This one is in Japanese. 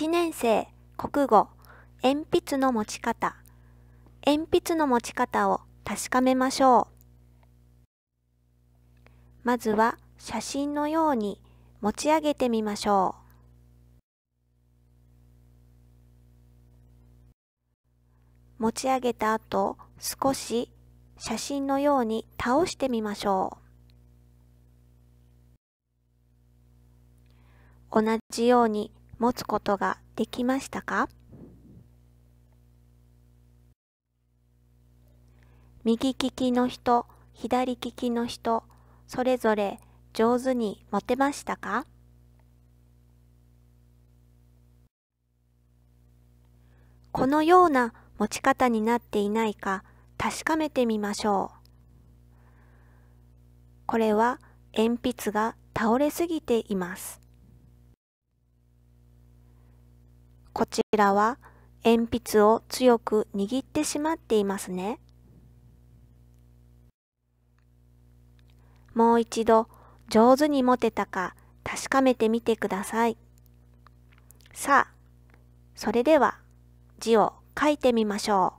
1年生国語鉛筆の持ち方鉛筆の持ち方を確かめましょうまずは写真のように持ち上げてみましょう持ち上げた後少し写真のように倒してみましょう同じように持つことができましたか右利きの人、左利きの人、それぞれ上手に持てましたかこのような持ち方になっていないか確かめてみましょう。これは鉛筆が倒れすぎています。こちらは鉛筆を強く握ってしまっていますね。もう一度上手に持てたか確かめてみてください。さあ、それでは字を書いてみましょう。